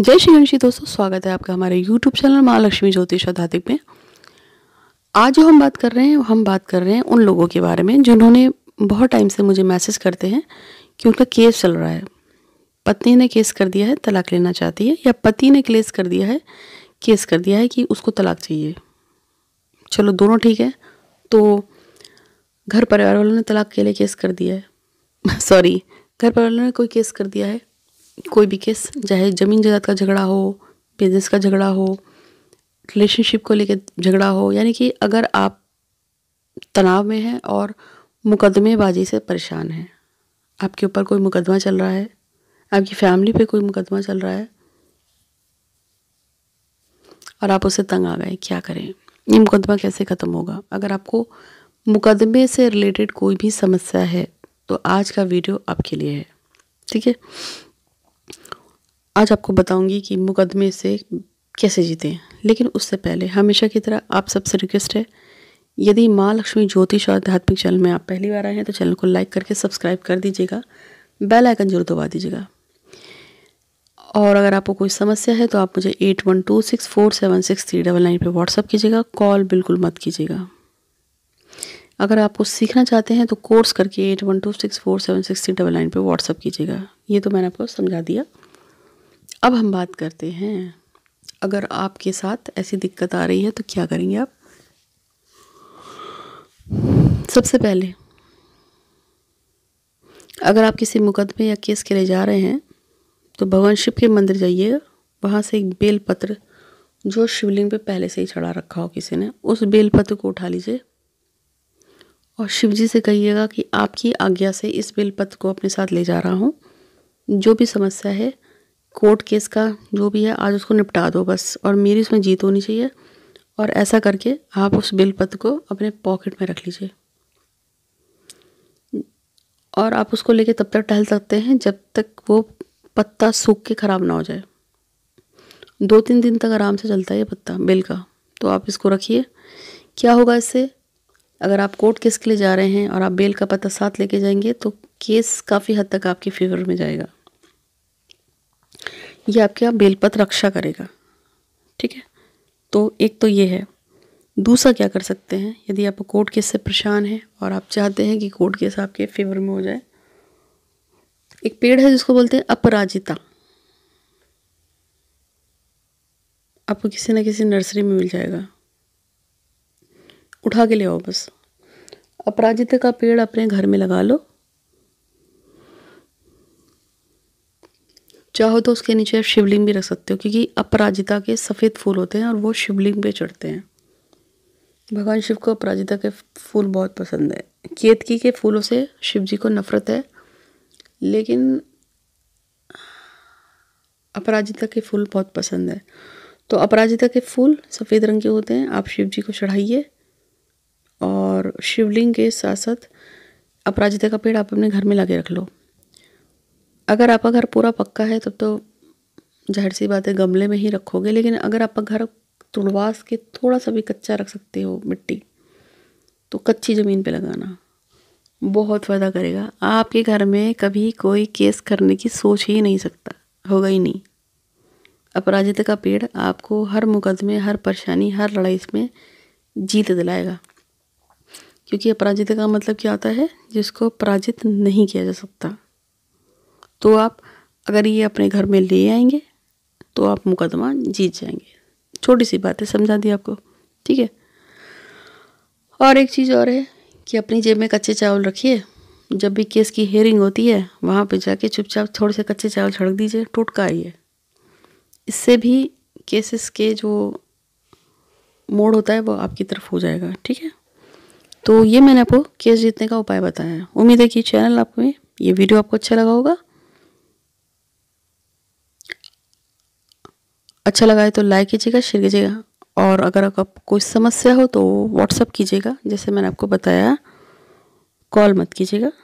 जय श्री गणेश दोस्तों स्वागत है आपका हमारे YouTube चैनल माँ लक्ष्मी ज्योतिष आध्यात्मिक में आज जो हम बात कर रहे हैं हम बात कर रहे हैं उन लोगों के बारे में जिन्होंने बहुत टाइम से मुझे मैसेज करते हैं कि उनका केस चल रहा है पत्नी ने केस कर दिया है तलाक लेना चाहती है या पति ने केस कर दिया है केस कर दिया है कि उसको तलाक चाहिए चलो दोनों ठीक है तो घर परिवार वालों ने तलाक के लिए केस कर दिया है सॉरी घर परिवार वालों ने कोई केस कर दिया है कोई भी केस चाहे ज़मीन जायदाद का झगड़ा हो बिजनेस का झगड़ा हो रिलेशनशिप को लेकर झगड़ा हो यानी कि अगर आप तनाव में हैं और मुकदमेबाजी से परेशान हैं आपके ऊपर कोई मुकदमा चल रहा है आपकी फैमिली पे कोई मुकदमा चल रहा है और आप उसे तंग आ गए क्या करें ये मुकदमा कैसे ख़त्म होगा अगर आपको मुकदमे से रिलेटेड कोई भी समस्या है तो आज का वीडियो आपके लिए है ठीक है आज आपको बताऊंगी कि मुकदमे से कैसे जीतें लेकिन उससे पहले हमेशा की तरह आप सबसे रिक्वेस्ट है यदि माँ लक्ष्मी ज्योतिष और आध्यात्मिक चैनल में आप पहली बार आए हैं तो चैनल को लाइक करके सब्सक्राइब कर दीजिएगा बेल आइकन जरूर दबा दीजिएगा और अगर आपको कोई समस्या है तो आप मुझे eight one two six four seven six three double nine पर व्हाट्सअप कीजिएगा कॉल बिल्कुल मत कीजिएगा अगर आपको सीखना चाहते हैं तो कोर्स करके eight one two six four seven six three double nine पर व्हाट्सअप कीजिएगा ये तो मैंने आपको समझा दिया अब हम बात करते हैं अगर आपके साथ ऐसी दिक्कत आ रही है तो क्या करेंगे आप सबसे पहले अगर आप किसी मुकदमे या केस के लिए जा रहे हैं तो भगवान शिव के मंदिर जाइएगा वहाँ से एक बेलपत्र जो शिवलिंग पे पहले से ही चढ़ा रखा हो किसी ने उस बेलपत्र को उठा लीजिए और शिव जी से कहिएगा कि आपकी आज्ञा से इस बेलपत्र को अपने साथ ले जा रहा हूँ जो भी समस्या है कोर्ट केस का जो भी है आज उसको निपटा दो बस और मेरी उसमें जीत होनी चाहिए और ऐसा करके आप उस बिल पत्र को अपने पॉकेट में रख लीजिए और आप उसको लेके तब तक टहल सकते हैं जब तक वो पत्ता सूख के ख़राब ना हो जाए दो तीन दिन तक आराम से चलता है ये पत्ता बिल का तो आप इसको रखिए क्या होगा इससे अगर आप कोर्ट केस के लिए जा रहे हैं और आप बेल का पत्ता साथ लेके जाएंगे तो केस काफ़ी हद तक आपके फेवर में जाएगा ये आपके यहाँ बेलपत रक्षा करेगा ठीक है तो एक तो ये है दूसरा क्या कर सकते हैं यदि आप कोर्ट केस से परेशान हैं और आप चाहते हैं कि कोर्ट केस आपके फेवर में हो जाए एक पेड़ है जिसको बोलते हैं अपराजिता आपको किसी ना किसी नर्सरी में मिल जाएगा उठा के ले आओ बस अपराजिता का पेड़ अपने घर में लगा लो चाहो तो उसके नीचे आप शिवलिंग भी रख सकते हो क्योंकि अपराजिता के सफ़ेद फूल होते हैं और वो शिवलिंग पे चढ़ते हैं भगवान शिव को अपराजिता के फूल बहुत पसंद है केतकी के फूलों से शिव जी को नफरत है लेकिन अपराजिता के फूल बहुत पसंद है तो अपराजिता के फूल सफ़ेद रंग के होते हैं आप शिव जी को चढ़ाइए और शिवलिंग के साथ साथ अपराजिता का पेड़ आप अपने घर में लगे रख लो अगर आपका घर पूरा पक्का है तब तो जाहिर सी बात है गमले में ही रखोगे लेकिन अगर आपका घर तुड़वास के थोड़ा सा भी कच्चा रख सकते हो मिट्टी तो कच्ची ज़मीन पे लगाना बहुत फ़ायदा करेगा आपके घर में कभी कोई केस करने की सोच ही नहीं सकता होगा ही नहीं अपराजित का पेड़ आपको हर मुकदमे हर परेशानी हर लड़ाई में जीत दिलाएगा क्योंकि अपराजित का मतलब क्या आता है जिसको पराजित नहीं किया जा सकता तो आप अगर ये अपने घर में ले आएंगे तो आप मुकदमा जीत जाएंगे छोटी सी बात है समझा दी आपको ठीक है और एक चीज़ और है कि अपनी जेब में कच्चे चावल रखिए जब भी केस की हेयरिंग होती है वहाँ पे जाके चुपचाप थोड़े से कच्चे चावल छड़क दीजिए टोटका आइए इससे भी केसेस के जो मोड़ होता है वो आपकी तरफ हो जाएगा ठीक है तो ये मैंने आपको केस जीतने का उपाय बताया है उम्मीद है कि चैनल आपको ये वीडियो आपको अच्छा लगा होगा अच्छा लगा है तो लाइक कीजिएगा शेयर कीजिएगा और अगर आपको कोई समस्या हो तो व्हाट्सअप कीजिएगा जैसे मैंने आपको बताया कॉल मत कीजिएगा